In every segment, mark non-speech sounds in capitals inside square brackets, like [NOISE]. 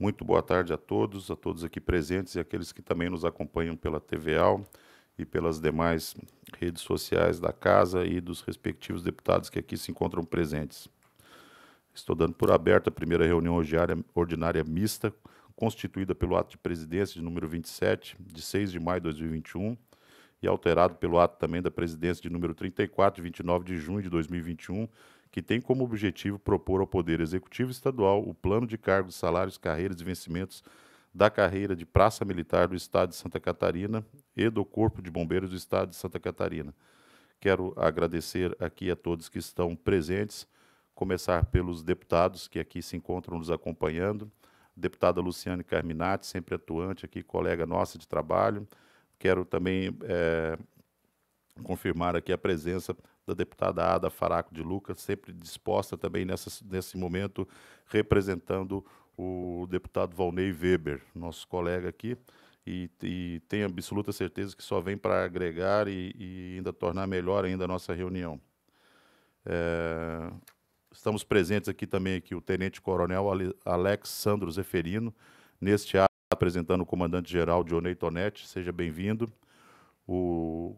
Muito boa tarde a todos, a todos aqui presentes e aqueles que também nos acompanham pela TVAL e pelas demais redes sociais da casa e dos respectivos deputados que aqui se encontram presentes. Estou dando por aberta a primeira reunião ordinária mista, constituída pelo ato de presidência de número 27, de 6 de maio de 2021, e alterado pelo ato também da presidência de número 34, de 29 de junho de 2021, que tem como objetivo propor ao Poder Executivo Estadual o plano de cargos, salários, carreiras e vencimentos da carreira de Praça Militar do Estado de Santa Catarina e do Corpo de Bombeiros do Estado de Santa Catarina. Quero agradecer aqui a todos que estão presentes, começar pelos deputados que aqui se encontram nos acompanhando. Deputada Luciane Carminati, sempre atuante aqui, colega nossa de trabalho. Quero também é, confirmar aqui a presença da deputada Ada Faraco de Lucas, sempre disposta também nessa, nesse momento, representando o deputado Valnei Weber, nosso colega aqui, e, e tenho absoluta certeza que só vem para agregar e, e, ainda tornar melhor ainda a nossa reunião. É, estamos presentes aqui também aqui o Tenente Coronel Alex Sandro Zeferino, neste ato apresentando o comandante-geral Dionei Tonetti, seja bem-vindo. O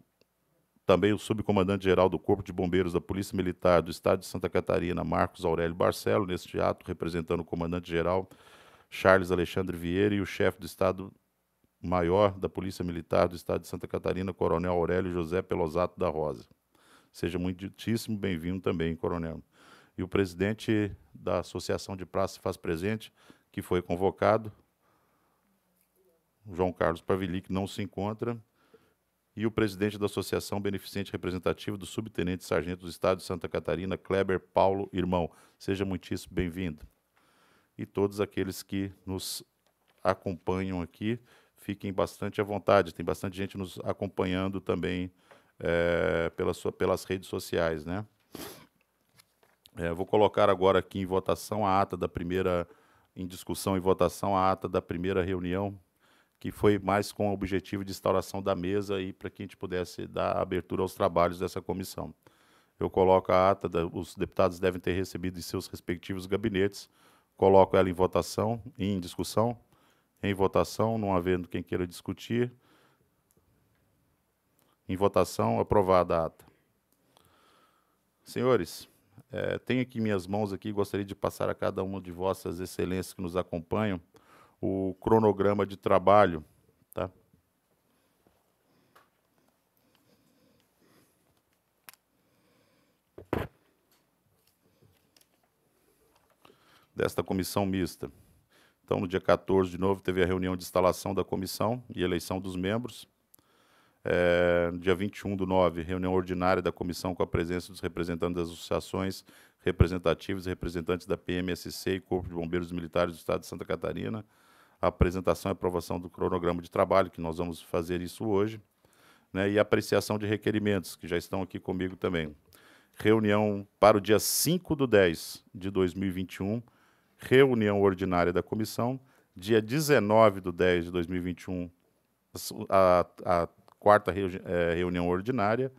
também o subcomandante-geral do Corpo de Bombeiros da Polícia Militar do Estado de Santa Catarina, Marcos Aurélio Barcelo, neste ato, representando o comandante-geral Charles Alexandre Vieira e o chefe do Estado Maior da Polícia Militar do Estado de Santa Catarina, Coronel Aurélio José Pelosato da Rosa. Seja muitíssimo bem-vindo também, Coronel. E o presidente da Associação de Praça faz presente, que foi convocado, João Carlos Pavili, que não se encontra, e o presidente da Associação Beneficente Representativa do Subtenente Sargento do Estado de Santa Catarina, Kleber Paulo Irmão. Seja muitíssimo bem-vindo. E todos aqueles que nos acompanham aqui, fiquem bastante à vontade. Tem bastante gente nos acompanhando também é, pela sua, pelas redes sociais, né? É, vou colocar agora aqui em votação a ata da primeira, em discussão e votação a ata da primeira reunião que foi mais com o objetivo de instauração da mesa e para que a gente pudesse dar abertura aos trabalhos dessa comissão. Eu coloco a ata, da, os deputados devem ter recebido em seus respectivos gabinetes, coloco ela em votação, em discussão, em votação, não havendo quem queira discutir. Em votação, aprovada a ata. Senhores, é, tenho aqui minhas mãos aqui, gostaria de passar a cada uma de vossas excelências que nos acompanham o cronograma de trabalho. Tá? Desta comissão mista. Então, no dia 14 de novo, teve a reunião de instalação da comissão e eleição dos membros. É, dia 21 do 9, reunião ordinária da comissão com a presença dos representantes das associações representativas e representantes da PMSC e Corpo de Bombeiros Militares do Estado de Santa Catarina apresentação e aprovação do cronograma de trabalho, que nós vamos fazer isso hoje, né, e apreciação de requerimentos, que já estão aqui comigo também. Reunião para o dia 5 de 10 de 2021, reunião ordinária da comissão, dia 19 de 10 de 2021, a, a quarta reu, é, reunião ordinária,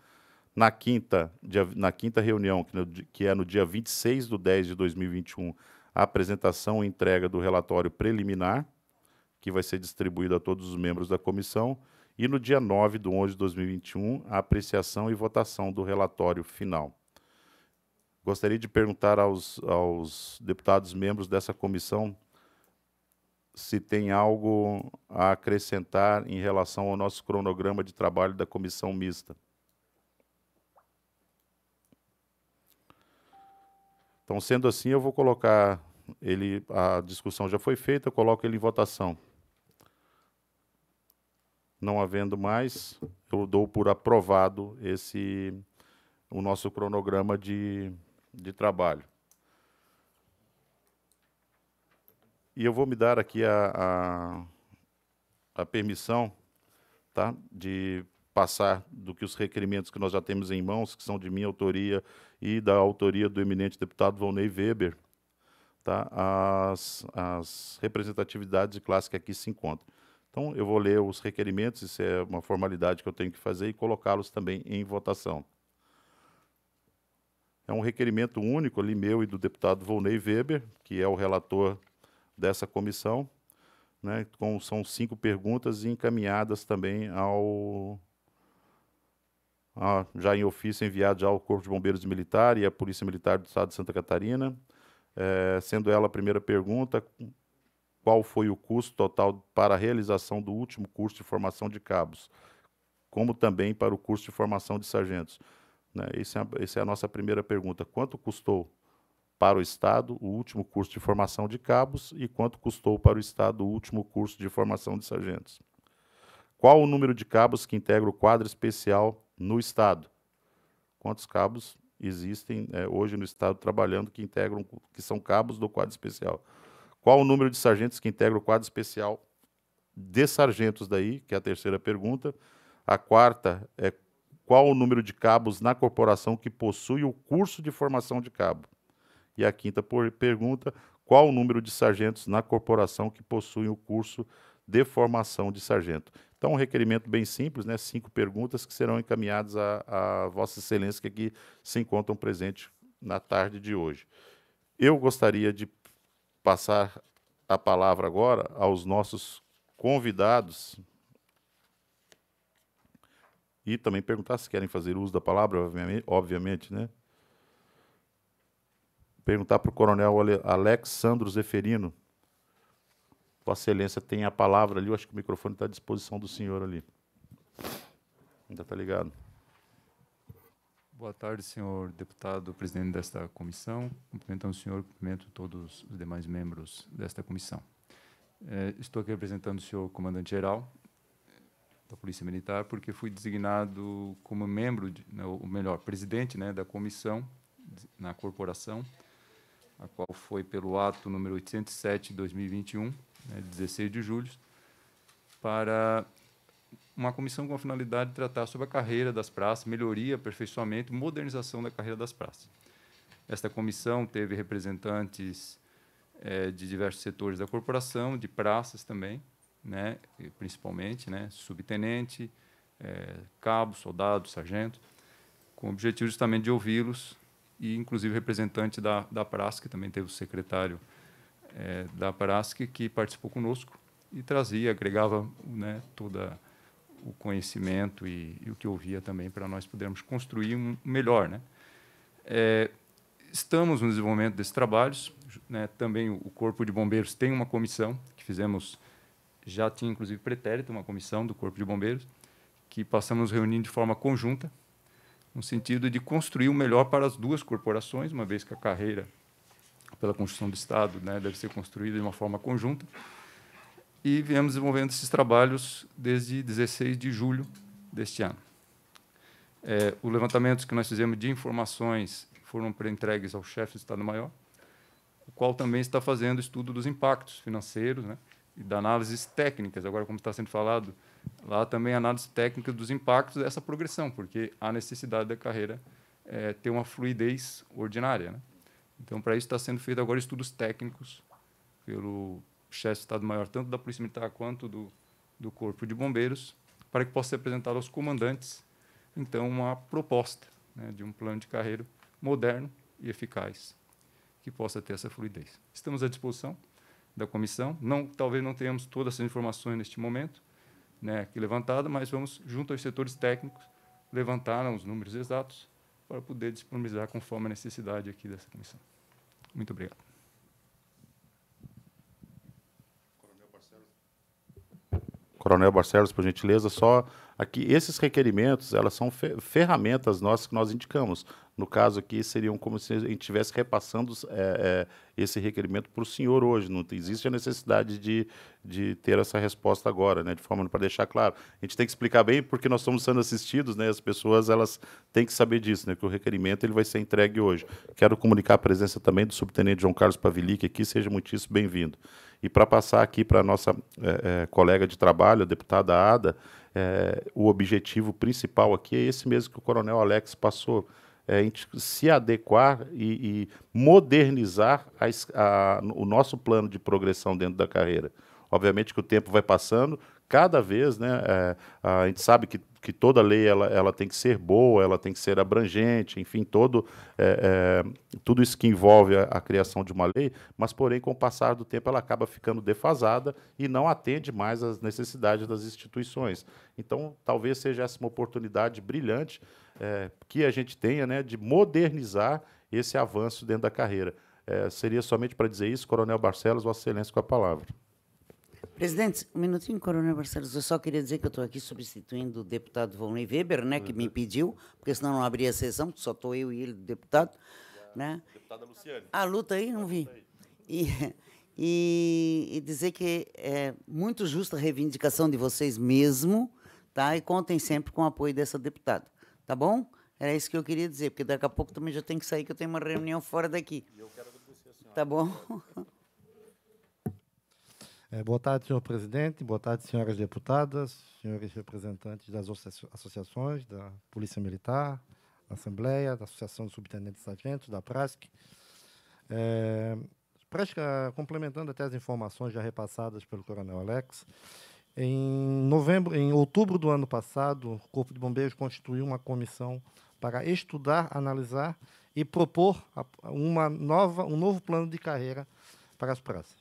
na quinta, dia, na quinta reunião, que, no, que é no dia 26 de 10 de 2021, a apresentação e entrega do relatório preliminar, que vai ser distribuído a todos os membros da comissão. E no dia 9 de 11 de 2021, a apreciação e votação do relatório final. Gostaria de perguntar aos, aos deputados membros dessa comissão se tem algo a acrescentar em relação ao nosso cronograma de trabalho da comissão mista. Então, sendo assim, eu vou colocar ele. A discussão já foi feita, eu coloco ele em votação. Não havendo mais, eu dou por aprovado esse o nosso cronograma de, de trabalho. E eu vou me dar aqui a, a, a permissão tá, de passar do que os requerimentos que nós já temos em mãos, que são de minha autoria e da autoria do eminente deputado Volney Weber, tá, as, as representatividades de classe que aqui se encontram. Então, eu vou ler os requerimentos, isso é uma formalidade que eu tenho que fazer, e colocá-los também em votação. É um requerimento único ali meu e do deputado Volney Weber, que é o relator dessa comissão, né, com, são cinco perguntas encaminhadas também ao, já em ofício enviado já ao Corpo de Bombeiros Militar e à Polícia Militar do Estado de Santa Catarina. É, sendo ela a primeira pergunta, qual foi o custo total para a realização do último curso de formação de cabos, como também para o curso de formação de sargentos. Né? é, essa é a nossa primeira pergunta. Quanto custou para o Estado o último curso de formação de cabos e quanto custou para o Estado o último curso de formação de sargentos? Qual o número de cabos que integra o quadro especial no Estado? Quantos cabos existem é, hoje no Estado trabalhando que integram, que são cabos do quadro especial? Qual o número de sargentos que integra o quadro especial de sargentos daí, que é a terceira pergunta. A quarta é qual o número de cabos na corporação que possui o curso de formação de cabo? E a quinta pergunta, qual o número de sargentos na corporação que possui o curso de formação de sargento? Então, um requerimento bem simples, né? cinco perguntas que serão encaminhadas à, Vossa Excelência, que aqui se encontram presente na tarde de hoje. Eu gostaria de passar a palavra agora aos nossos convidados e também perguntar se querem fazer uso da palavra, obviamente, né? Perguntar para o coronel Alexandro Zeferino. Vossa Excelência tem a palavra ali, eu acho que o microfone está à disposição do senhor ali. Ainda está ligado. Boa tarde, senhor deputado, presidente desta comissão. Cumprimentamos o senhor, cumprimento todos os demais membros desta comissão. É, estou aqui representando o senhor comandante-geral da Polícia Militar, porque fui designado como membro, de, né, ou melhor, presidente né, da comissão na corporação, a qual foi pelo ato número 807 de 2021, né, 16 de julho, para uma comissão com a finalidade de tratar sobre a carreira das praças, melhoria, aperfeiçoamento e modernização da carreira das praças. Esta comissão teve representantes é, de diversos setores da corporação, de praças também, né, principalmente, né, subtenente, é, cabo, soldado, sargento, com o objetivo justamente de ouvi-los e, inclusive, representante da, da Praça, que também teve o secretário é, da Praça, que participou conosco e trazia, agregava né, toda a o conhecimento e, e, o que eu via também para nós podermos construir um melhor. Né? É, estamos no desenvolvimento desses trabalhos. Né? Também o, o Corpo de Bombeiros tem uma comissão que fizemos, já tinha inclusive pretérito, uma comissão do Corpo de Bombeiros, que passamos reunindo de forma conjunta, no sentido de construir o melhor para as duas corporações, uma vez que a carreira pela construção do Estado né, deve ser construída de uma forma conjunta e viemos desenvolvendo esses trabalhos desde 16 de julho deste ano. É, os levantamentos que nós fizemos de informações foram entregues ao chefe do Estado-Maior, o qual também está fazendo estudo dos impactos financeiros né, e da análises técnicas. Agora, como está sendo falado, lá também análise técnica dos impactos dessa progressão, porque há necessidade da carreira é, ter uma fluidez ordinária. Né? Então, para isso está sendo feito agora estudos técnicos pelo chefe de Estado-Maior, tanto da Polícia Militar quanto do, do Corpo de Bombeiros, para que possa ser apresentado aos comandantes, então, uma proposta né, de um plano de carreira moderno e eficaz, que possa ter essa fluidez. Estamos à disposição da comissão, não, talvez não tenhamos todas essas informações neste momento, né, aqui levantada, mas vamos, junto aos setores técnicos, levantar os números exatos para poder disponibilizar conforme a necessidade aqui dessa comissão. Muito obrigado. Coronel Barcelos, por gentileza, só aqui esses requerimentos, elas são fe ferramentas nossas que nós indicamos. No caso aqui, seriam como se a gente estivesse repassando é, é, esse requerimento para o senhor hoje. Não existe a necessidade de, de ter essa resposta agora, né? De forma para deixar claro. A gente tem que explicar bem porque nós estamos sendo assistidos, né? As pessoas elas têm que saber disso, né? Que o requerimento ele vai ser entregue hoje. Quero comunicar a presença também do subtenente João Carlos Pavilic aqui. Seja muitíssimo bem-vindo. E para passar aqui para a nossa é, é, colega de trabalho, a deputada Ada, é, o objetivo principal aqui é esse mesmo que o coronel Alex passou, é a gente se adequar e, e modernizar a, a, o nosso plano de progressão dentro da carreira. Obviamente que o tempo vai passando, cada vez, né, é, a gente sabe que, que toda lei ela, ela tem que ser boa, ela tem que ser abrangente, enfim, todo, é, é, tudo isso que envolve a, a, criação de uma lei, mas, porém, com o passar do tempo, ela acaba ficando defasada e não atende mais às necessidades das instituições. Então, talvez seja essa uma oportunidade brilhante é, que a gente tenha né, de modernizar esse avanço dentro da carreira. É, seria somente para dizer isso, Coronel Barcelos, Vossa Excelência, com a palavra. Presidente, um minutinho, Coronel Barcelos. Eu só queria dizer que eu estou aqui substituindo o deputado Volney Weber, né, que me pediu, porque senão não abria a sessão, só estou eu e ele, deputado. né? Deputada Luciane. A ah, luta aí, não vi. E, [LAUGHS] e, e dizer que é muito justa a reivindicação de vocês mesmo, tá? E contem sempre com o apoio dessa deputada, tá bom? Era isso que eu queria dizer, porque daqui a pouco também já tem que sair, que eu tenho uma reunião fora daqui. E eu quero agradecer a senhora. Tá bom? [LAUGHS] É, boa tarde, senhor presidente, boa tarde, senhoras deputadas, senhores representantes das associações, da Polícia Militar, da Assembleia, da Associação de Subtenentes Sargentos, da PRASC. É, ah, complementando até as informações já repassadas pelo Coronel Alex, em novembro, em outubro do ano passado, o Corpo de Bombeiros constituiu uma comissão para estudar, analisar e propor uma nova, um novo plano de carreira para as praças.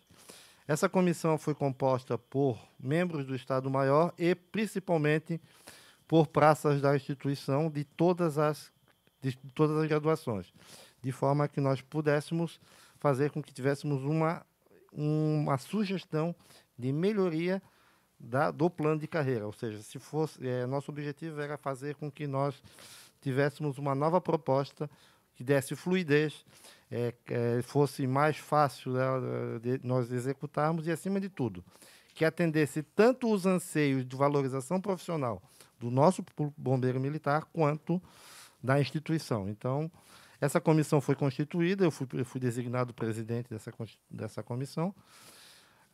Essa comissão foi composta por membros do Estado-Maior e, principalmente, por praças da instituição de todas as, de todas as graduações, de forma que nós pudéssemos fazer com que tivéssemos uma, uma sugestão de melhoria da, do plano de carreira. Ou seja, se fosse, é, nosso objetivo era fazer com que nós tivéssemos uma nova proposta que desse fluidez é, é, fosse mais fácil né, de nós executarmos e, acima de tudo, que atendesse tanto os anseios de valorização profissional do nosso bombeiro militar quanto da instituição. Então, essa comissão foi constituída, eu fui, eu fui designado presidente dessa, dessa comissão.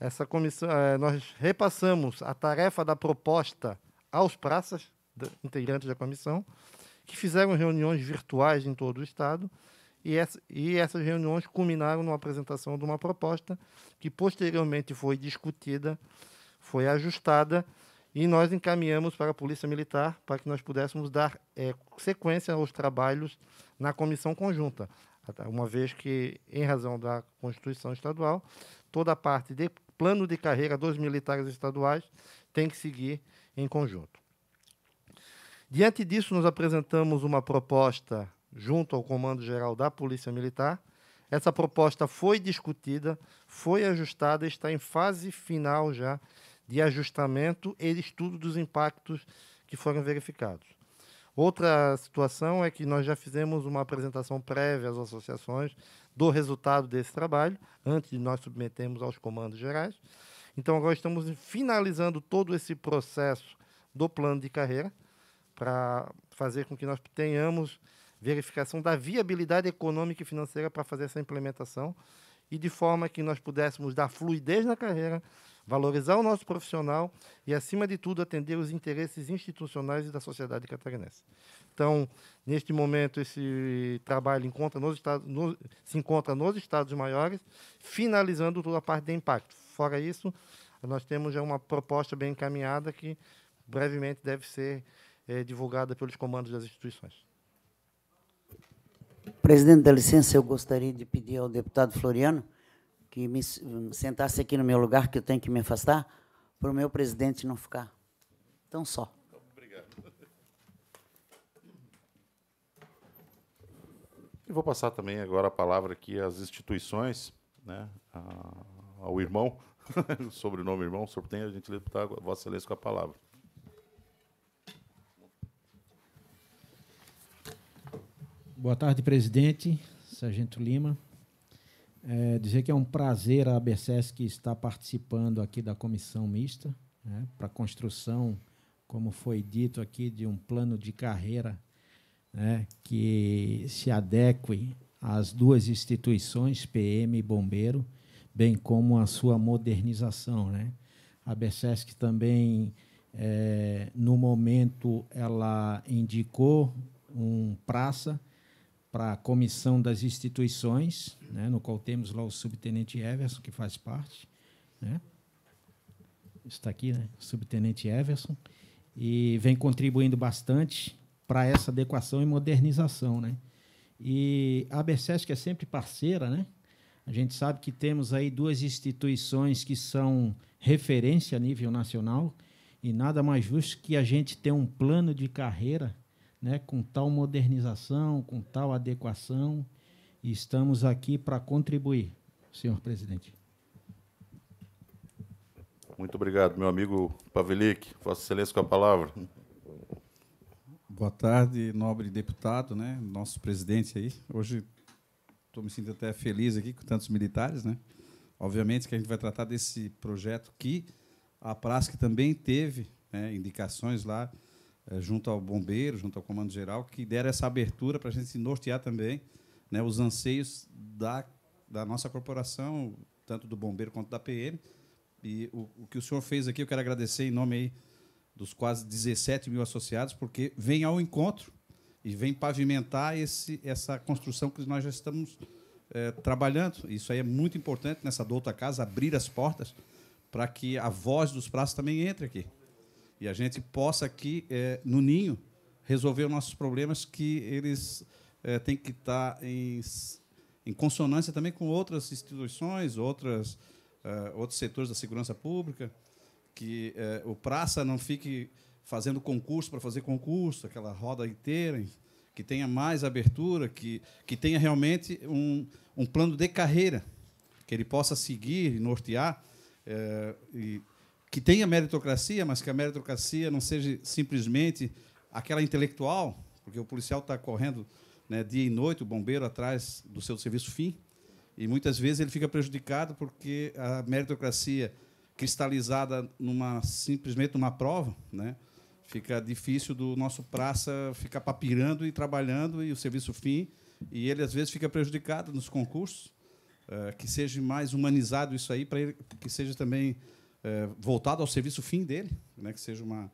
Essa comissão, é, nós repassamos a tarefa da proposta aos praças, integrantes da comissão, que fizeram reuniões virtuais em todo o estado e, essa, e essas reuniões culminaram numa apresentação de uma proposta que posteriormente foi discutida, foi ajustada e nós encaminhamos para a Polícia Militar para que nós pudéssemos dar é, sequência aos trabalhos na comissão conjunta, uma vez que, em razão da Constituição Estadual, toda a parte de plano de carreira dos militares estaduais tem que seguir em conjunto. Diante disso, nós apresentamos uma proposta junto ao Comando Geral da Polícia Militar. Essa proposta foi discutida, foi ajustada, está em fase final já de ajustamento e de estudo dos impactos que foram verificados. Outra situação é que nós já fizemos uma apresentação prévia às associações do resultado desse trabalho, antes de nós submetermos aos comandos gerais. Então, agora estamos finalizando todo esse processo do plano de carreira para fazer com que nós tenhamos verificação da viabilidade econômica e financeira para fazer essa implementação e de forma que nós pudéssemos dar fluidez na carreira, valorizar o nosso profissional e, acima de tudo, atender os interesses institucionais e da sociedade catarinense. Então, neste momento, esse trabalho encontra nos estados, no, se encontra nos estados maiores, finalizando toda a parte de impacto. Fora isso, nós temos já uma proposta bem encaminhada que brevemente deve ser é, divulgada pelos comandos das instituições. Presidente, da licença, eu gostaria de pedir ao deputado Floriano que me hum, sentasse aqui no meu lugar, que eu tenho que me afastar, para o meu presidente não ficar tão só. Obrigado. Eu vou passar também agora a palavra aqui às instituições, né, ao irmão, [LAUGHS] sobrenome irmão, tem a gente deputado Vossa Excelência com a palavra. Boa tarde, presidente. Sargento Lima. É, dizer que é um prazer a ABSES que está participando aqui da comissão mista né, para construção, como foi dito aqui, de um plano de carreira né, que se adeque às duas instituições, PM e Bombeiro, bem como a sua modernização. Né? A ABSES que também, é, no momento, ela indicou um praça para a Comissão das Instituições, né, no qual temos lá o subtenente Everson, que faz parte. Né? Está aqui, né? subtenente Everson. E vem contribuindo bastante para essa adequação e modernização. Né? E a ABSESC é sempre parceira, né? A gente sabe que temos aí duas instituições que são referência a nível nacional e nada mais justo que a gente ter um plano de carreira né, com tal modernização, com tal adequação, e estamos aqui para contribuir, senhor presidente. Muito obrigado, meu amigo Pavelic. Vossa Excelência com a palavra. Boa tarde, nobre deputado, né? Nosso presidente aí. Hoje estou me sentindo até feliz aqui com tantos militares, né? Obviamente que a gente vai tratar desse projeto que a Prasc também teve né, indicações lá eh, junto ao bombeiro, junto ao comando geral, que deram essa abertura para a gente se nortear também né, os anseios da, da nossa corporação, tanto do bombeiro quanto da PM. E o, o que o senhor fez aqui, eu quero agradecer em nome aí dos quase 17 mil associados, porque vem ao encontro e vem pavimentar esse, essa construção que nós já estamos é, trabalhando. Isso aí é muito importante nessa douta casa, abrir as portas para que a voz dos praças também entre aqui e a gente possa aqui, é, no Ninho, resolver os nossos problemas que eles é, têm que estar tá em, em consonância também com outras instituições, outras, uh, outros setores da segurança pública, que uh, o praça não fique fazendo concurso para fazer concurso, aquela roda inteira, que tenha mais abertura, que, que tenha realmente um, um plano de carreira, que ele possa seguir e nortear. Uh, e que tenha meritocracia, mas que a meritocracia não seja simplesmente aquela intelectual, porque o policial está correndo né, dia e noite, o bombeiro atrás do seu serviço fim, e muitas vezes ele fica prejudicado porque a meritocracia cristalizada numa simplesmente numa prova, né, fica difícil do nosso praça ficar papirando e trabalhando e o serviço fim, e ele às vezes fica prejudicado nos concursos. Uh, que seja mais humanizado isso aí, para que seja também eh, voltado ao serviço fim dele, né, que seja uma,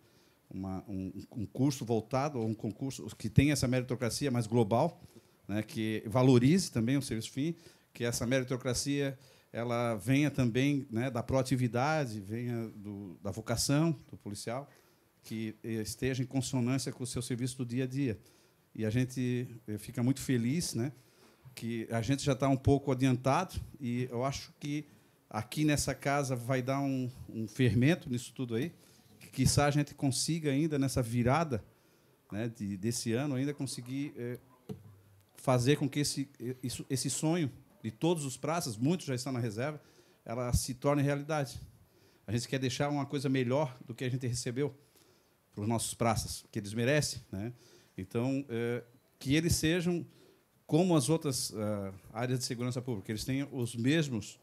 uma, um, um curso voltado, ou um concurso que tenha essa meritocracia mais global, né, que valorize também o serviço fim, que essa meritocracia ela venha também né, da proatividade, venha do, da vocação do policial, que esteja em consonância com o seu serviço do dia a dia. E a gente eh, fica muito feliz, né, que a gente já está um pouco adiantado e eu acho que aqui nessa casa vai dar um, um fermento nisso tudo aí. Que a gente consiga ainda nessa virada né, de, desse ano ainda conseguir é, fazer com que esse, esse sonho de todos os praças, muitos já estão na reserva, ela se torne realidade. A gente quer deixar uma coisa melhor do que a gente recebeu para os nossos praças, que eles merecem. Né? Então, é, que eles sejam como as outras uh, áreas de segurança pública, eles tenham os mesmos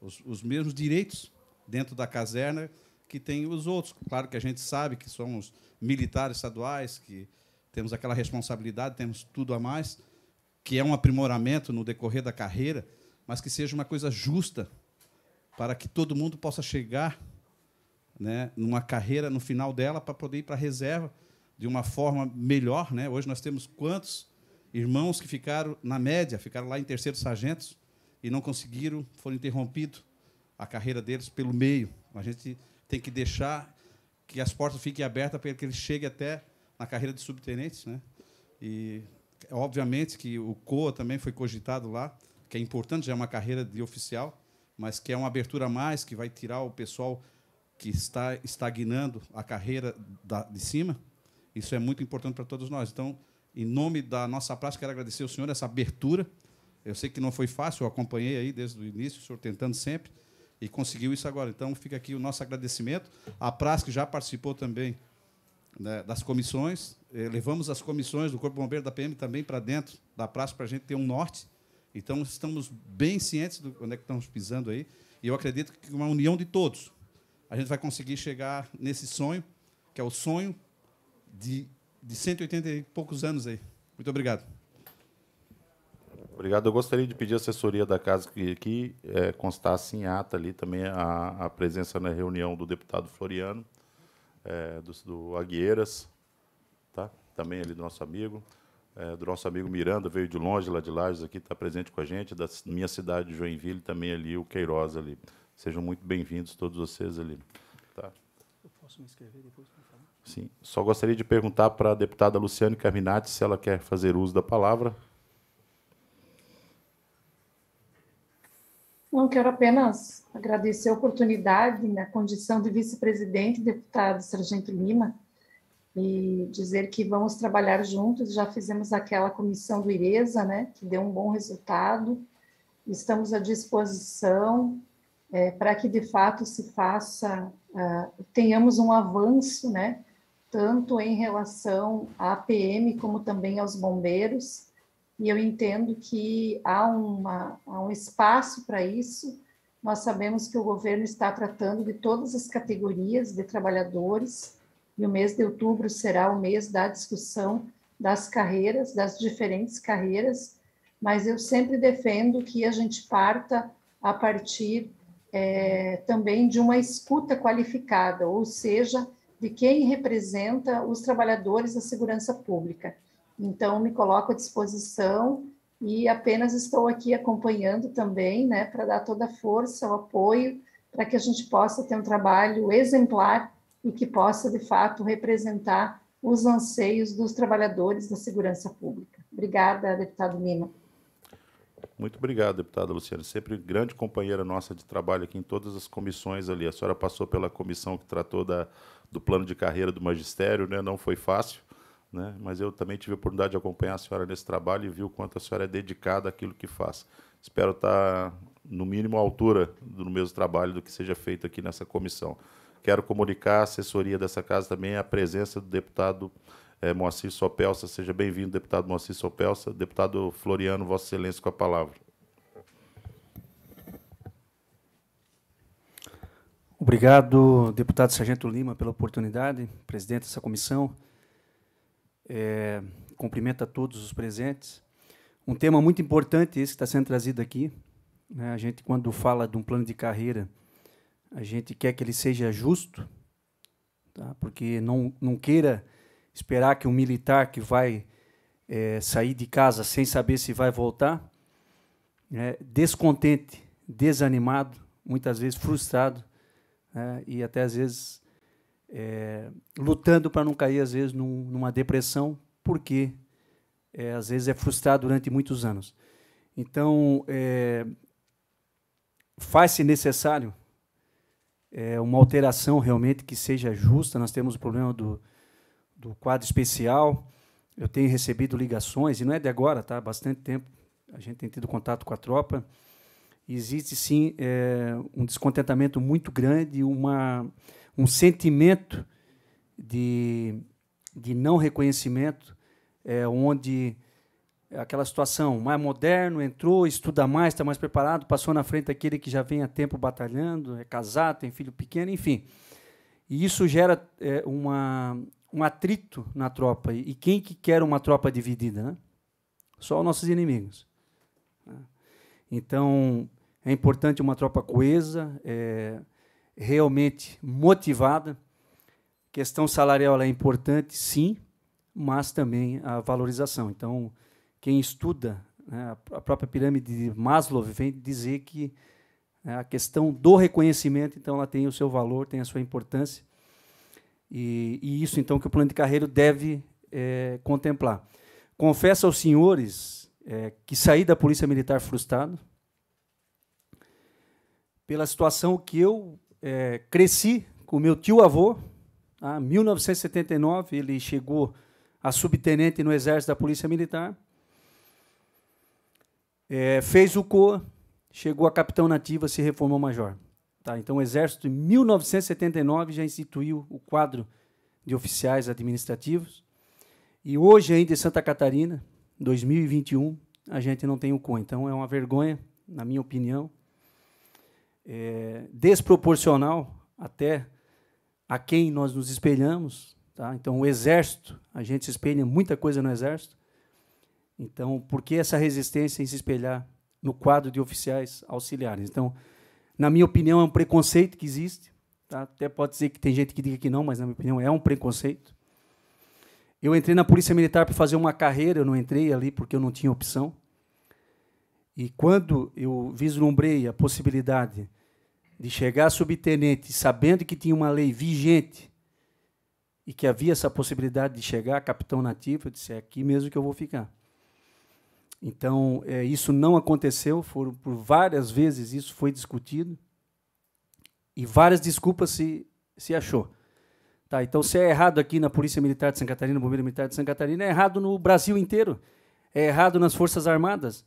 os, os mesmos direitos dentro da caserna que tem os outros. Claro que a gente sabe que somos militares estaduais, que temos aquela responsabilidade, temos tudo a mais, que é um aprimoramento no decorrer da carreira, mas que seja uma coisa justa para que todo mundo possa chegar né, numa carreira no final dela para poder ir para a reserva de uma forma melhor. Né? Hoje nós temos quantos irmãos que ficaram na média, ficaram lá em terceiro sargentos, e não conseguiram, foram interrompidos a carreira deles pelo meio. A gente tem que deixar que as portas fiquem abertas para que eles cheguem até na carreira de subtenentes, né? E obviamente que o COA também foi cogitado lá, que é importante, já é uma carreira de oficial, mas que é uma abertura a mais que vai tirar o pessoal que está estagnando a carreira da, de cima. Isso é muito importante para todos nós. Então, em nome da nossa praça, quero agradecer ao senhor essa abertura. Eu sei que não foi fácil, eu acompanhei aí desde o início, o senhor tentando sempre, e conseguiu isso agora. Então fica aqui o nosso agradecimento. A Pras, que já participou também né, das comissões, eh, levamos as comissões do Corpo Bombeiro da PM também para dentro da Praça para a gente ter um norte. Então estamos bem cientes de onde é que estamos pisando aí. E eu acredito que uma união de todos, a gente vai conseguir chegar nesse sonho, que é o sonho de, de 180 e poucos anos aí. Muito obrigado. Obrigado. Eu gostaria de pedir assessoria da casa que, que é, constasse em ata ali também a, a, presença na reunião do deputado Floriano, é, do, do Agueiras, tá? também ali do nosso amigo, é, do nosso amigo Miranda, veio de longe, lá de Lages, aqui está presente com a gente, da minha cidade de Joinville, também ali o Queiroz ali. Sejam muito bem-vindos todos vocês ali. Tá? Eu posso me inscrever depois para falar? Sim. Só gostaria de perguntar para a deputada Luciane Carminati se ela quer fazer uso da palavra. Não quero apenas agradecer a oportunidade na né, condição de vice-presidente, deputado Sargento Lima, e dizer que vamos trabalhar juntos. Já fizemos aquela comissão do IRESA, né, que deu um bom resultado. Estamos à disposição é, para que de fato se faça, uh, tenhamos um avanço, né, tanto em relação à PM como também aos bombeiros e eu entendo que há, uma, há um espaço para isso. Nós sabemos que o governo está tratando de todas as categorias de trabalhadores, e o mês de outubro será o mês da discussão das carreiras, das diferentes carreiras, mas eu sempre defendo que a gente parta a partir é, também de uma escuta qualificada, ou seja, de quem representa os trabalhadores da segurança pública. Então, me coloco à disposição e apenas estou aqui acompanhando também, né, para dar toda a força, o apoio, para que a gente possa ter um trabalho exemplar e que possa, de fato, representar os anseios dos trabalhadores da segurança pública. Obrigada, deputado Lima. Muito obrigado, deputada Luciana. Sempre grande companheira nossa de trabalho aqui em todas as comissões ali. A senhora passou pela comissão que tratou da, do plano de carreira do magistério, né? não foi fácil né? mas eu também tive a oportunidade de acompanhar a senhora nesse trabalho e vi o quanto a senhora é dedicada àquilo que faz. Espero estar, tá, no mínimo, à altura do mesmo trabalho do que seja feito aqui nessa comissão. Quero comunicar à assessoria dessa casa também a presença do deputado é, Moacir Sopelsa. Seja bem-vindo, deputado Moacir Sopelsa. Deputado Floriano, Vossa Excelência, com a palavra. Obrigado, deputado Sargento Lima, pela oportunidade, presidente dessa comissão é, cumprimento a todos os presentes. Um tema muito importante esse que está sendo trazido aqui. Né? A gente, quando fala de um plano de carreira, a gente quer que ele seja justo, tá? porque não, não queira esperar que um militar que vai é, sair de casa sem saber se vai voltar, né? descontente, desanimado, muitas vezes frustrado, né? e até às vezes é, lutando para não cair, às vezes, num, numa depressão, porque é, às vezes é frustrado durante muitos anos. Então, é, faz-se necessário é, uma alteração realmente que seja justa. Nós temos o problema do, do quadro especial. Eu tenho recebido ligações, e não é de agora, tá? há bastante tempo. A gente tem tido contato com a tropa existe sim é, um descontentamento muito grande, uma, um sentimento de, de não reconhecimento, é, onde aquela situação mais moderno, entrou, estuda mais, está mais preparado, passou na frente aquele que já vem há tempo batalhando, é casado, tem filho pequeno, enfim. E isso gera é, uma, um atrito na tropa. E quem que quer uma tropa dividida? Né? Só os nossos inimigos. Né? Então, é importante uma tropa coesa, é, realmente motivada. A questão salarial é importante, sim, mas também a valorização. Então, quem estuda né, a própria pirâmide de Maslow vem dizer que né, a questão do reconhecimento, então, ela tem o seu valor, tem a sua importância. E, e isso, então, que o plano de carreira deve é, contemplar. Confesso aos senhores é, que saí da Polícia Militar frustrado pela situação que eu é, cresci com meu tio avô. Tá? Em 1979 ele chegou a subtenente no exército da Polícia Militar. É, fez o COA, chegou a capitão nativa, se reformou major. Tá? Então o exército em 1979 já instituiu o quadro de oficiais administrativos. E hoje ainda em Santa Catarina, 2021, a gente não tem o COA. Então é uma vergonha, na minha opinião, é, desproporcional até a quem nós nos espelhamos. Tá? Então, o exército, a gente se espelha muita coisa no exército. Então, por que essa resistência em se espelhar no quadro de oficiais auxiliares? Então, na minha opinião, é um preconceito que existe. Tá? Até pode dizer que tem gente que diga que não, mas, na minha opinião, é um preconceito. Eu entrei na Polícia Militar para fazer uma carreira, eu não entrei ali porque eu não tinha opção. E quando eu vislumbrei a possibilidade de chegar subtenente sabendo que tinha uma lei vigente e que havia essa possibilidade de chegar capitão nativo, eu disse: é aqui mesmo que eu vou ficar. Então, é, isso não aconteceu, foram por várias vezes isso foi discutido e várias desculpas se, se achou. Tá, então, se é errado aqui na Polícia Militar de Santa Catarina, no Bombeiro Militar de Santa Catarina, é errado no Brasil inteiro, é errado nas Forças Armadas.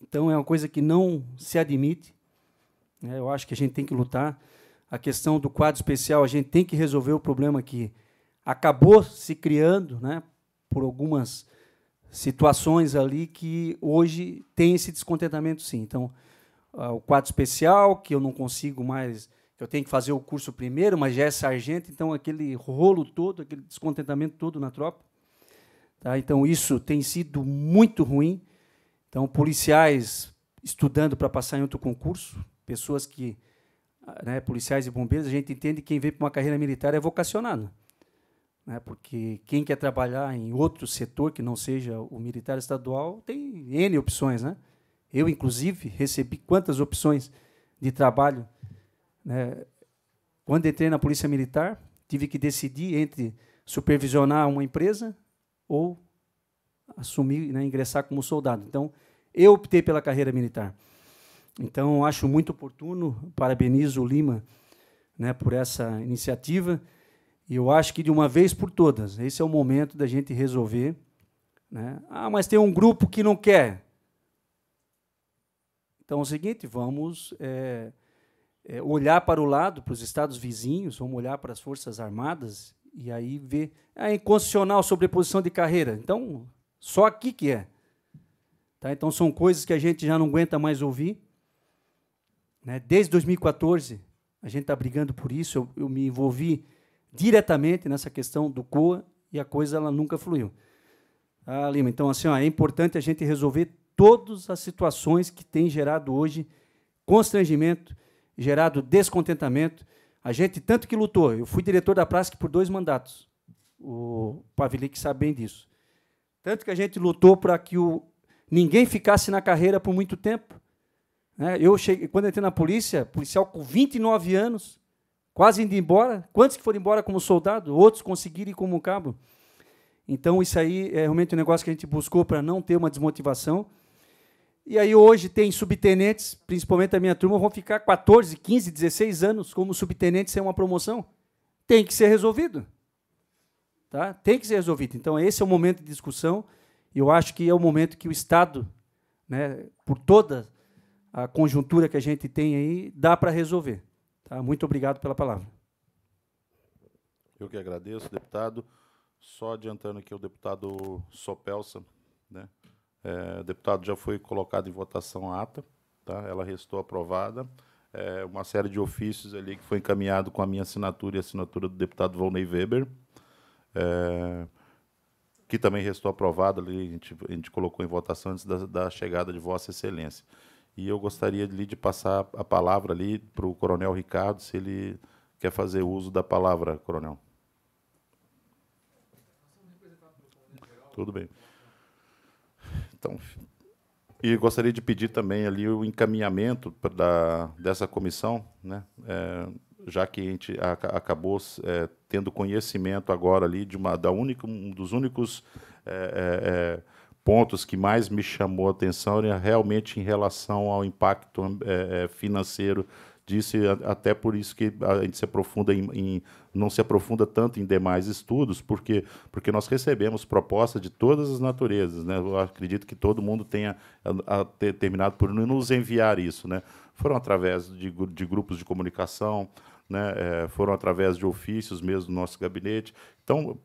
Então, é uma coisa que não se admite né? Eu acho que a gente tem que lutar. A questão do quadro especial, a gente tem que resolver o problema que acabou se criando né, por algumas situações ali que hoje tem esse descontentamento, sim. Então, ah, o quadro especial, que eu não consigo mais, eu tenho que fazer o curso primeiro, mas já é sargento, então aquele rolo todo, aquele descontentamento todo na tropa. Tá? Então, isso tem sido muito ruim. Então, policiais estudando para passar em outro concurso, pessoas que, ah, né, policiais e bombeiros, a gente entende que quem vem para uma carreira militar é vocacionado. Né, porque quem quer trabalhar em outro setor que não seja o militar estadual tem N opções. Né? Eu, inclusive, recebi quantas opções de trabalho. Né? Quando entrei na Polícia Militar, tive que decidir entre supervisionar uma empresa ou assumir, né, ingressar como soldado. Então, eu optei pela carreira militar. Então, acho muito oportuno, parabenizo o Lima né, por essa iniciativa. E eu acho que, de uma vez por todas, esse é o momento da gente resolver. Né? Ah, mas tem um grupo que não quer. Então, é o seguinte, vamos é, é, olhar para o lado, para os estados vizinhos, vamos olhar para as Forças Armadas e aí ver. Ah, é inconstitucional sobreposição de carreira. Então, só aqui que é. Tá? Então, são coisas que a gente já não aguenta mais ouvir. Né? Desde 2014, a gente está brigando por isso. Eu, eu, me envolvi diretamente nessa questão do COA e a coisa ela nunca fluiu. Ah, Lima, então assim, ó, é importante a gente resolver todas as situações que têm gerado hoje constrangimento, gerado descontentamento. A gente tanto que lutou. Eu fui diretor da Praça por dois mandatos. O que sabe bem disso. Tanto que a gente lutou para que o, ninguém ficasse na carreira por muito tempo. Né? Eu cheguei, quando eu entrei na polícia, policial com 29 anos, quase indo embora. Quantos que foram embora como soldado? Outros conseguiram ir como cabo. Então, isso aí é realmente um negócio que a gente buscou para não ter uma desmotivação. E aí, hoje, tem subtenentes, principalmente a minha turma, vão ficar 14, 15, 16 anos como subtenente sem uma promoção. Tem que ser resolvido. Tá? Tem que ser resolvido. Então, esse é o momento de discussão. Eu acho que é o momento que o Estado, né, por toda a conjuntura que a gente tem aí, dá para resolver. Tá? Muito obrigado pela palavra. Eu que agradeço, deputado. Só adiantando aqui o deputado Sopelsa, né? É, o deputado já foi colocado em votação a ata, tá? Ela restou aprovada. É, uma série de ofícios ali que foi encaminhado com a minha assinatura e a assinatura do deputado Volney Weber, é, que também restou aprovada ali, a gente, a gente colocou em votação antes da, da chegada de Vossa Excelência. E eu gostaria ali de passar a palavra ali para o Coronel Ricardo, se ele quer fazer uso da palavra, Coronel. Tudo bem. Então, e gostaria de pedir também ali o encaminhamento da, dessa comissão, né? É, já que a gente a, acabou é, tendo conhecimento agora ali de uma da única um dos únicos é, é, é pontos que mais me chamou a atenção era realmente em relação ao impacto é, financeiro disso, e até por isso que a gente se aprofunda em, em, não se aprofunda tanto em demais estudos, porque, porque nós recebemos propostas de todas as naturezas. Né? Eu acredito que todo mundo tenha a, a ter terminado por nos enviar isso. Né? Foram através de, de grupos de comunicação, né? É, foram através de ofícios mesmo do nosso gabinete. Então,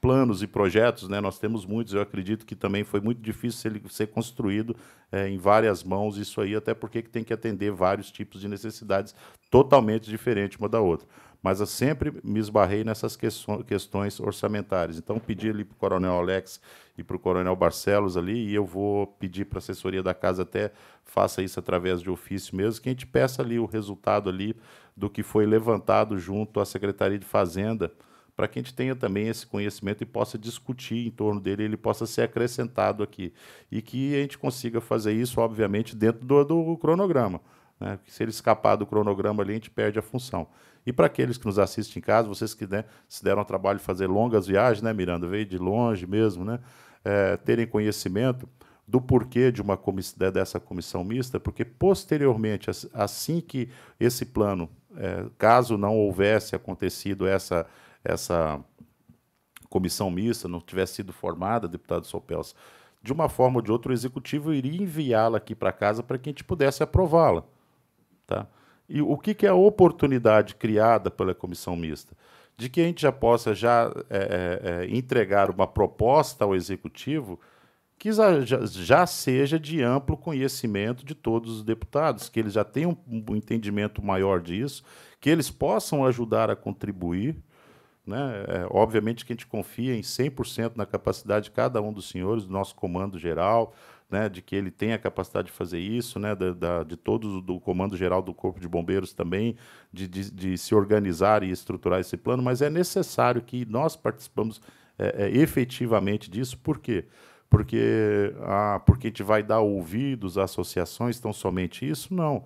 planos e projetos, né? Nós temos muitos. Eu acredito que também foi muito difícil ele ser construído é, em várias mãos. Isso aí, até porque tem que atender vários tipos de necessidades totalmente diferentes uma da outra. Mas eu sempre me esbarrei nessas questões orçamentárias. Então, pedi ali para o Coronel Alex e para o Coronel Barcelos ali, e eu vou pedir para a assessoria da casa até faça isso através de ofício mesmo, que a gente peça ali o resultado ali do que foi levantado junto à Secretaria de Fazenda, para que a gente tenha também esse conhecimento e possa discutir em torno dele, ele possa ser acrescentado aqui. E que a gente consiga fazer isso, obviamente, dentro do, do cronograma. Né? Se ele escapar do cronograma ali, a gente perde a função. E para aqueles que nos assistem em casa, vocês que né, se deram ao trabalho de fazer longas viagens, né, Miranda? Veio de longe mesmo, né? É, terem conhecimento do porquê de uma comiss dessa comissão mista, porque posteriormente, assim que esse plano, é, caso não houvesse acontecido essa essa comissão mista não tivesse sido formada, deputado Sopels, de uma forma ou de outra o executivo iria enviá-la aqui para casa para que a gente pudesse aprová-la, tá? E o que, que, é a oportunidade criada pela comissão mista? De que a gente já possa já é, é, é entregar uma proposta ao executivo que já, já, seja de amplo conhecimento de todos os deputados, que eles já tenham um entendimento maior disso, que eles possam ajudar a contribuir né? É, obviamente que a gente confia em 100% na capacidade de cada um dos senhores, do nosso comando geral, né, de que ele tem a capacidade de fazer isso, né, da, da, de todos do comando geral do Corpo de Bombeiros também, de, de, de, se organizar e estruturar esse plano, mas é necessário que nós participamos é, é, efetivamente disso, por quê? Porque, ah, porque a gente vai dar ouvidos às associações, tão somente isso? Não.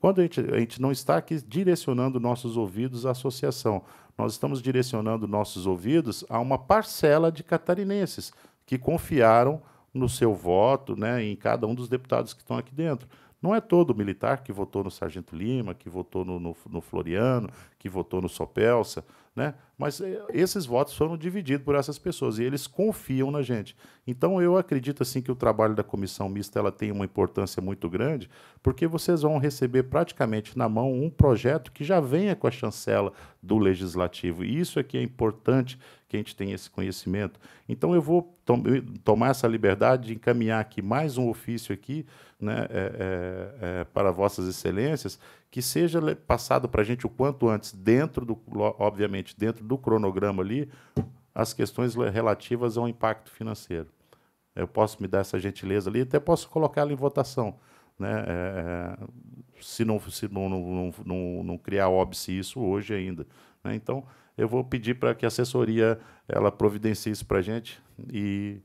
Quando a gente, a gente não está aqui direcionando nossos ouvidos à associação, nós estamos direcionando nossos ouvidos a uma parcela de catarinenses que confiaram no seu voto, né, em cada um dos deputados que estão aqui dentro. Não é todo militar que votou no Sargento Lima, que votou no, no, no Floriano, que votou no Sopelsa, né? Mas eh, esses votos foram divididos por essas pessoas e eles confiam na gente. Então eu acredito assim que o trabalho da comissão mista ela tem uma importância muito grande, porque vocês vão receber praticamente na mão um projeto que já venha com a chancela do legislativo. E isso é que é importante que a gente tenha esse conhecimento. Então eu vou tom eh, tomar essa liberdade de encaminhar aqui mais um ofício aqui, né, é, é, é, para vossas excelências que seja passado para a gente o quanto antes, dentro do, obviamente, dentro do cronograma ali, as questões relativas ao impacto financeiro. Eu posso me dar essa gentileza ali, até posso colocá-la em votação. Né? É, é se não, se não, não, não, não criar óbice isso hoje ainda. Né? Então, eu vou pedir para que a assessoria ela providencie isso para a gente e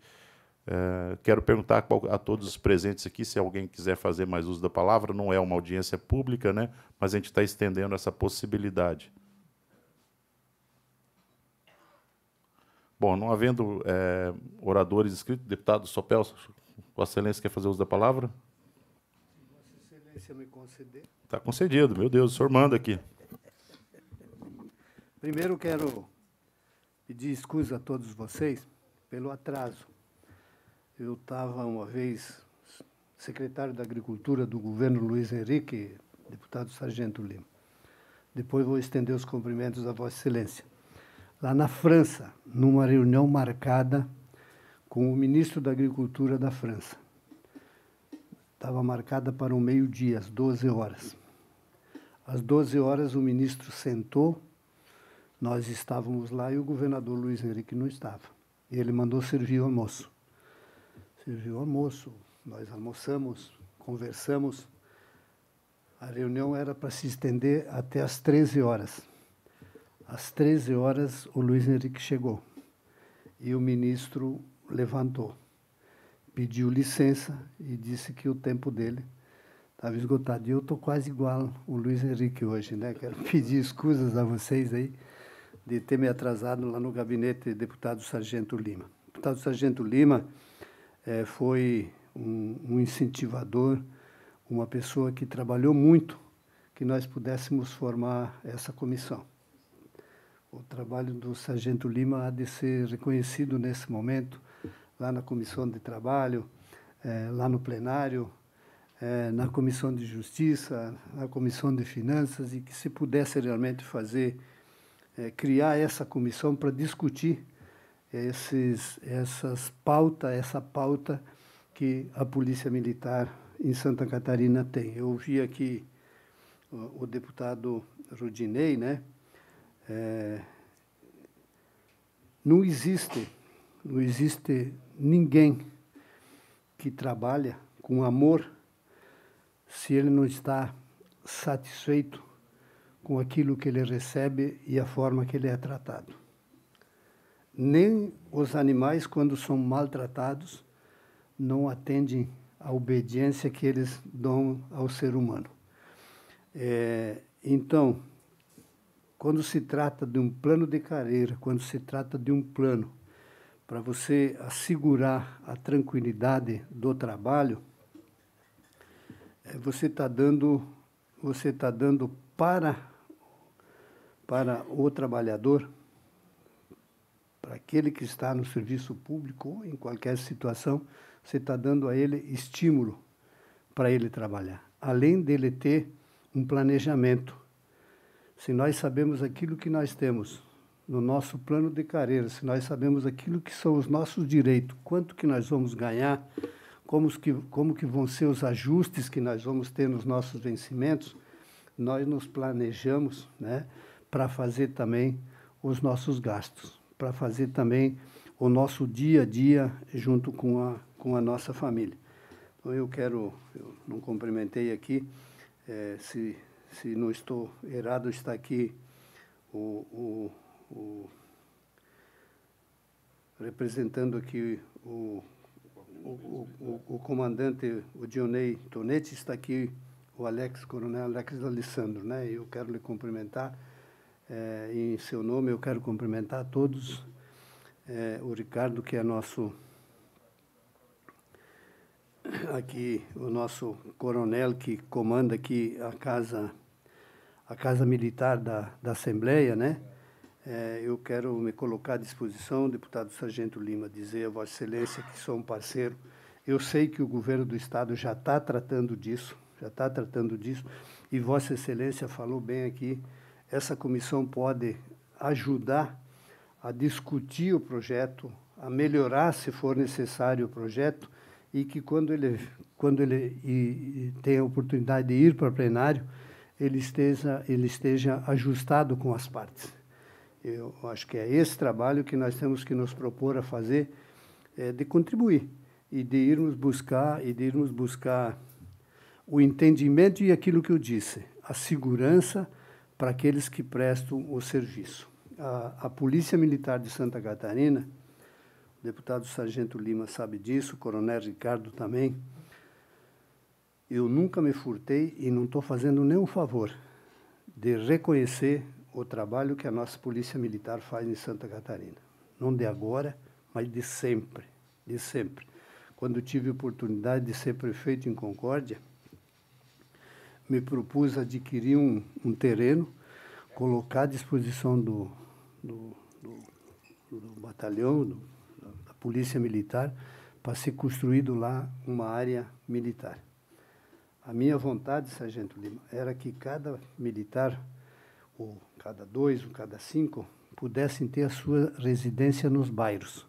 eh, quero perguntar a todos os presentes aqui, se alguém quiser fazer mais uso da palavra, não é uma audiência pública, né? mas a gente está estendendo essa possibilidade. Bom, não havendo é, oradores inscritos, deputado Sopel, Vossa Excelência quer fazer uso da palavra? Vossa Excelência me conceder. Está concedido, meu Deus, o senhor manda aqui. Primeiro quero pedir desculpas a todos vocês pelo atraso eu estava uma vez secretário da Agricultura do governo Luiz Henrique, deputado Sargento Lima. Depois vou estender os cumprimentos à Vossa Excelência. Lá na França, numa reunião marcada com o ministro da Agricultura da França. Estava marcada para o meio-dia, às 12 horas. Às 12 horas, o ministro sentou, nós estávamos lá e o governador Luiz Henrique não estava. Ele mandou servir o almoço serviu almoço, nós almoçamos, conversamos. A reunião era para se estender até às 13 horas. Às 13 horas, o Luiz Henrique chegou e o ministro levantou, pediu licença e disse que o tempo dele estava esgotado. E eu estou quase igual o Luiz Henrique hoje, né? Quero pedir escusas a vocês aí de ter me atrasado lá no gabinete do deputado Sargento Lima. deputado Sargento Lima é, foi um, um incentivador, uma pessoa que trabalhou muito que nós pudéssemos formar essa comissão. O trabalho do Sargento Lima há de ser reconhecido nesse momento, lá na Comissão de Trabalho, é, lá no plenário, é, na Comissão de Justiça, na Comissão de Finanças, e que se pudesse realmente fazer, é, criar essa comissão para discutir esses, essas pauta, essa pauta que a Polícia Militar em Santa Catarina tem. Eu vi aqui o, o deputado Rudinei, né? É, não existe, não existe ninguém que trabalha com amor se ele não está satisfeito com aquilo que ele recebe e a forma que ele é tratado nem os animais, quando são maltratados, não atendem à obediência que eles dão ao ser humano. É, então, quando se trata de um plano de carreira, quando se trata de um plano para você assegurar a tranquilidade do trabalho, é, você está dando você está dando para para o trabalhador para aquele que está no serviço público em qualquer situação, você está dando a ele estímulo para ele trabalhar, além dele ter um planejamento. Se nós sabemos aquilo que nós temos no nosso plano de carreira, se nós sabemos aquilo que são os nossos direitos, quanto que nós vamos ganhar, como que, como que vão ser os ajustes que nós vamos ter nos nossos vencimentos, nós nos planejamos né, para fazer também os nossos gastos para fazer também o nosso dia a dia junto com a, com a nossa família. Então eu quero, eu não cumprimentei aqui, é, se, se não estou errado, está aqui o, o, o representando aqui o, o, o, o, comandante, o Dionei Tonetti, está aqui o Alex, coronel Alex Alessandro, né? Eu quero lhe cumprimentar é, em seu nome, eu quero cumprimentar todos. É, o Ricardo, que é nosso aqui o nosso coronel que comanda aqui a casa a casa militar da, da Assembleia, né? É, eu quero me colocar à disposição, deputado Sargento Lima, dizer a Vossa Excelência que sou um parceiro. Eu sei que o governo do Estado já está tratando disso, já está tratando disso, e Vossa Excelência falou bem aqui essa comissão pode ajudar a discutir o projeto, a melhorar, se for necessário, o projeto, e que quando ele, quando ele e, e tem a oportunidade de ir para o plenário, ele esteja, ele esteja ajustado com as partes. Eu acho que é esse trabalho que nós temos que nos propor a fazer, é, de contribuir e de irmos buscar e de irmos buscar o entendimento e aquilo que eu disse, a segurança para aqueles que prestam o serviço. A, a Polícia Militar de Santa Catarina, o deputado Sargento Lima sabe disso, o Coronel Ricardo também. Eu nunca me furtei e não estou fazendo nenhum favor de reconhecer o trabalho que a nossa Polícia Militar faz em Santa Catarina. Não de agora, mas de sempre, de sempre. Quando tive oportunidade de ser prefeito em Concórdia, me propus adquirir um, um terreno, colocar à disposição do, do, do, do batalhão, do, da polícia militar, para ser construído lá uma área militar. A minha vontade, Sargento Lima, era que cada militar, ou cada dois, ou cada cinco, pudessem ter a sua residência nos bairros,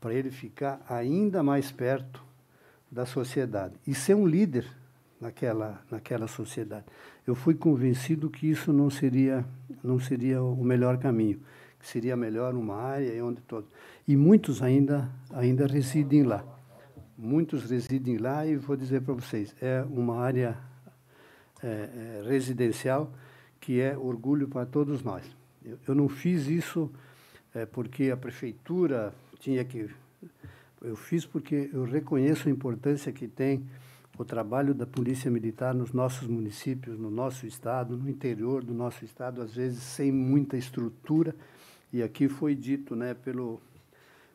para ele ficar ainda mais perto da sociedade e ser um líder naquela, naquela sociedade. Eu fui convencido que isso não seria, não seria o melhor caminho, que seria melhor uma área onde todos. E muitos ainda, ainda residem lá. Muitos residem lá e vou dizer para vocês, é uma área é, é, residencial que é orgulho para todos nós. Eu, eu não fiz isso é, porque a prefeitura tinha que. Eu fiz porque eu reconheço a importância que tem o trabalho da Polícia Militar nos nossos municípios, no nosso estado, no interior do nosso estado, às vezes sem muita estrutura. E aqui foi dito, né, pelo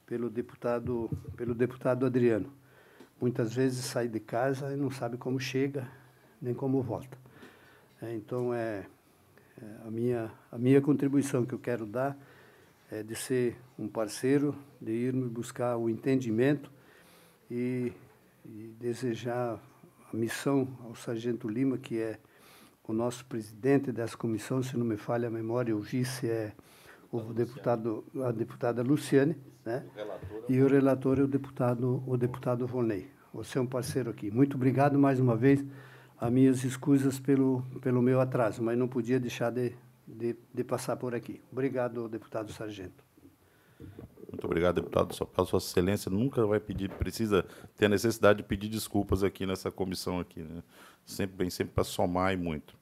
pelo deputado pelo deputado Adriano. Muitas vezes sai de casa e não sabe como chega nem como volta. É, então é, é, a minha a minha contribuição que eu quero dar é de ser um parceiro, de irmos buscar o entendimento e e desejar a missão ao Sargento Lima, que é o nosso presidente dessa comissão, se não me falha a memória, o vice é o deputado, a deputada Luciane, né? O é e o relator é o deputado, o deputado Volney. Você é um parceiro aqui. Muito obrigado mais uma vez. As minhas escusas pelo, pelo meu atraso, mas não podia deixar de, de, de passar por aqui. Obrigado, deputado Sargento. Muito obrigado, deputado. sua excelência nunca vai pedir, precisa ter a necessidade de pedir desculpas aqui nessa comissão aqui. Né? Sempre bem, sempre para somar e muito.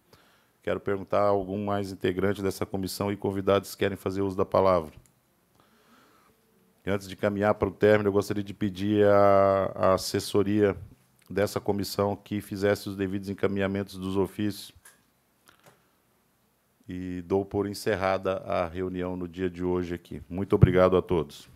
Quero perguntar a algum mais integrante dessa comissão e convidados que querem fazer uso da palavra. E antes de caminhar para o término, eu gostaria de pedir à assessoria dessa comissão que fizesse os devidos encaminhamentos dos ofícios e dou por encerrada a reunião no dia de hoje aqui. Muito obrigado a todos.